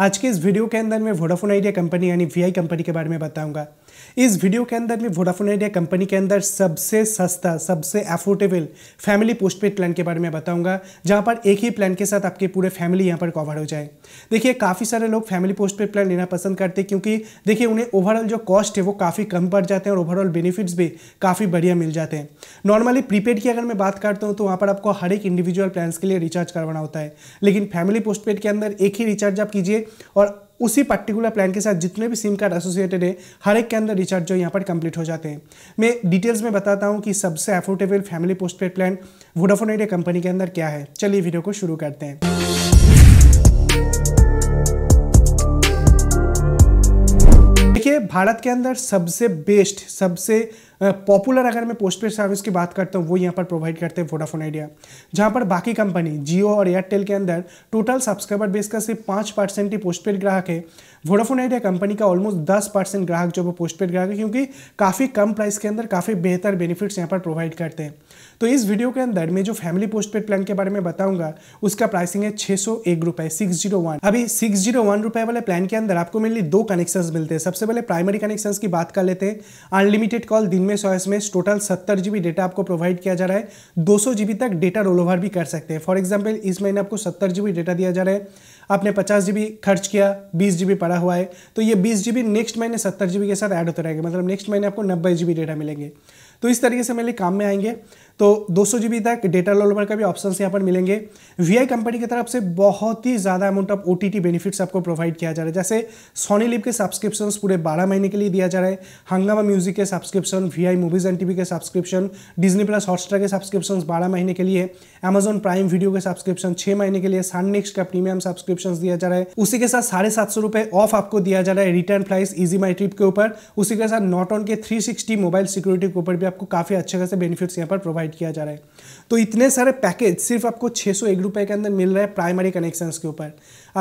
आज के इस वीडियो के अंदर मैं वोडाफोन आइडिया कंपनी यानी वी कंपनी के बारे में बताऊंगा इस वीडियो के अंदर मैं वोडाफोन आइडिया कंपनी के अंदर सबसे सस्ता सबसे एफोर्डेबल फैमिली पोस्टपेड प्लान के बारे में बताऊंगा जहां पर एक ही प्लान के साथ आपके पूरे फैमिली यहां पर कवर हो जाए देखिए काफ़ी सारे लोग फैमिली पोस्टपेड प्लान लेना पसंद करते हैं क्योंकि देखिए उन्हें ओवरऑल जो कॉस्ट है वो काफ़ी कम पड़ जाते हैं और ओवरऑल बेनिफिट्स भी काफ़ी बढ़िया मिल जाते हैं नॉर्मली प्रीपेड की अगर मैं बात करता हूँ तो वहाँ पर आपको हर एक इंडिविजुअल प्लान के लिए रिचार्ज करवाना होता है लेकिन फैमिली पोस्टपेड के अंदर एक ही रिचार्ज आप कीजिए और उसी पर्टिकुलर प्लान के साथ जितने भी सिम कार्ड एसोसिएटेड है हर एक के अंदर रिचार्ज जो यहाँ पर कंप्लीट हो जाते हैं मैं डिटेल्स में बताता हूँ कि सबसे affordable family postpaid plan Vodafone Idea company के अंदर क्या है चलिए वीडियो को शुरू करते हैं देखिए भारत के अंदर सबसे बेस्ट सबसे पॉपुलर अगर मैं पोस्ट पेड सर्विस की बात करता हूँ वो यहाँ पर प्रोवाइड करते हैं वोडाफोन आइडिया जहाँ पर बाकी कंपनी जियो और एयरटेल के अंदर टोटल सब्सक्राइबर बेस का सिर्फ पाँच परसेंट ही पोस्ट पेड ग्राहक है वोडाफोन आइडिया कंपनी का ऑलमोस्ट दस परसेंट ग्राहक जो वो पोस्ट पेड ग्राहक है क्योंकि काफ़ी कम प्राइस के अंदर काफ़ी बेहतर बेनिफिट्स यहाँ पर प्रोवाइड करते हैं तो इस वीडियो के अंदर मैं जो फैमिली पोस्ट पेड प्लान के बारे में बताऊंगा उसका प्राइसिंग है छः सौ एक रुपये सिक्स जीरो वन अभी सिक्स जीरो वन रुपये वाले प्लान के अंदर आपको मेनली दो कनेक्शन मिलते हैं सबसे पहले प्राइमरी कनेक्शंस की बात कर लेते हैं अनलिमिटेड कॉल दिन में सौ एस टोटल सत्तर जी डेटा आपको प्रोवाइड किया जा रहा है दो सौ तक डेटा रोल ओवर भी कर सकते हैं फॉर एग्जाम्पल इस महीने आपको सत्तर जी डेटा दिया जा रहा है आपने पचास जी खर्च किया बीस जी पड़ा हुआ है तो ये बीस जी नेक्स्ट महीने सत्तर जी के साथ ऐड होते रहेंगे मतलब नेक्स्ट महीने आपको नब्बे जी डेटा मिलेंगे तो इस तरीके से मेरे काम में आएंगे तो दो सौ तक डेटा लोलोमर का भी ऑप्शन यहाँ पर मिलेंगे वी कंपनी की तरफ से बहुत ही ज़्यादा अमाउंट ऑफ ओ बेनिफिट्स आपको प्रोवाइड किया जा रहा है जैसे सोनी लिप के सब्सक्रिप्शन पूरे बारह महीने के लिए दिया जा रहा है हंगामा म्यूजिक के subscription Vi movies and TV के सब्सक्रिप्शन डिजनी प्लस हॉटस्टार के सब्सक्रिप्शन बारह महीने के लिए अमेजन प्राइम वीडियो के सब्सक्रिप्शन छः महीने के लिए सननेक्स का प्रीमियम सब्सक्रिप्शन दिया जा रहा है उसी के साथ साढ़े सात सौ रुपये ऑफ आपको दिया जा रहा है return price easy my trip के ऊपर उसी के साथ नॉट ऑन के थ्री सिक्सटी मोबाइल सिक्योरिटी के ऊपर भी आपको काफ़ी अच्छे खासे बेनिफिट्स यहाँ पर प्रोवाइड किया जा रहा है तो इतने सारे पैकेज सिर्फ आपको छः सौ एक रुपये के अंदर मिल रहा है प्राइमरी कनेक्शंस के ऊपर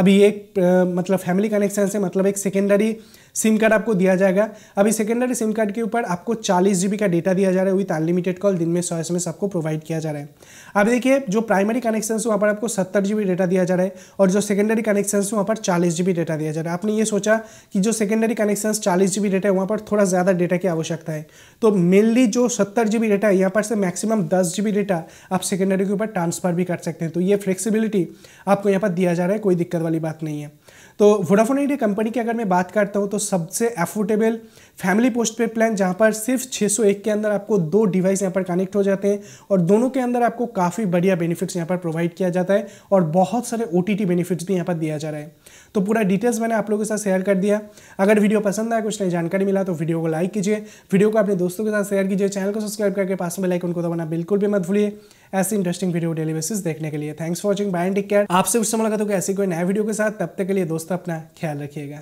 अभी एक मतलब फैमिली कनेक्शन है मतलब एक सेकेंडरी सिम कार्ड आपको दिया जाएगा अभी सेकेंडरी सिम कार्ड के ऊपर आपको चालीस जीबी का डेटा दिया जा रहा है विथ अनलिमिटेड कॉल दिन में सौ एस आपको प्रोवाइड किया जा रहा है अब देखिए जो प्राइमरी कनेक्शन है वहाँ पर आपको सत्तर जीबी डेटा दिया जा रहा है और जो सेकेंडरी कनेक्शन है वहाँ पर चालीस जीबी डेटा दिया जा रहा है आपने ये सोचा कि जो सेकेंडरी कनेक्शन चालीस जीबी डेटा है वहाँ पर थोड़ा ज़्यादा डेटा की आवश्यकता है तो मेनली जो सत्तर जीबी डेटा है यहाँ पर से मैक्सिमम दस जीबी डेटा आप सेकेंडरी के ऊपर ट्रांसफर भी कर सकते हैं तो ये फ्लेक्सिबिलिटी आपको यहाँ पर दिया जा रहा है कोई दिक्कत वाली बात नहीं है तो वोडाफोन आइडिया कंपनी की अगर मैं बात करता हूँ तो सबसे affordable family post pay plan जहाँ पर सिर्फ 601 के अंदर आपको दो डिवाइस यहाँ पर कनेक्ट हो जाते हैं और दोनों के अंदर आपको काफ़ी बढ़िया बेनिफिट्स यहाँ पर प्रोवाइड किया जाता है और बहुत सारे ओ बेनिफिट्स भी यहाँ पर दिया जा रहा है तो पूरा डिटेल्स मैंने आप लोगों के साथ शेयर कर दिया अगर वीडियो पसंद आया कुछ नई जानकारी मिला तो वीडियो को लाइक कीजिए वीडियो को अपने दोस्तों के साथ शेयर कीजिए चैनल को सब्सक्राइब करके पास में लाइक उनको दबाना बिल्कुल भी मत भूलिए ऐसी इंटरेस्टिंग वीडियो डेली बेसिस देखने के लिए thanks for watching bye take care आपसे कुछ समय लगा तो ऐसी कोई नया वीडियो के साथ तब तक के लिए दोस्तों अपना ख्याल रखिएगा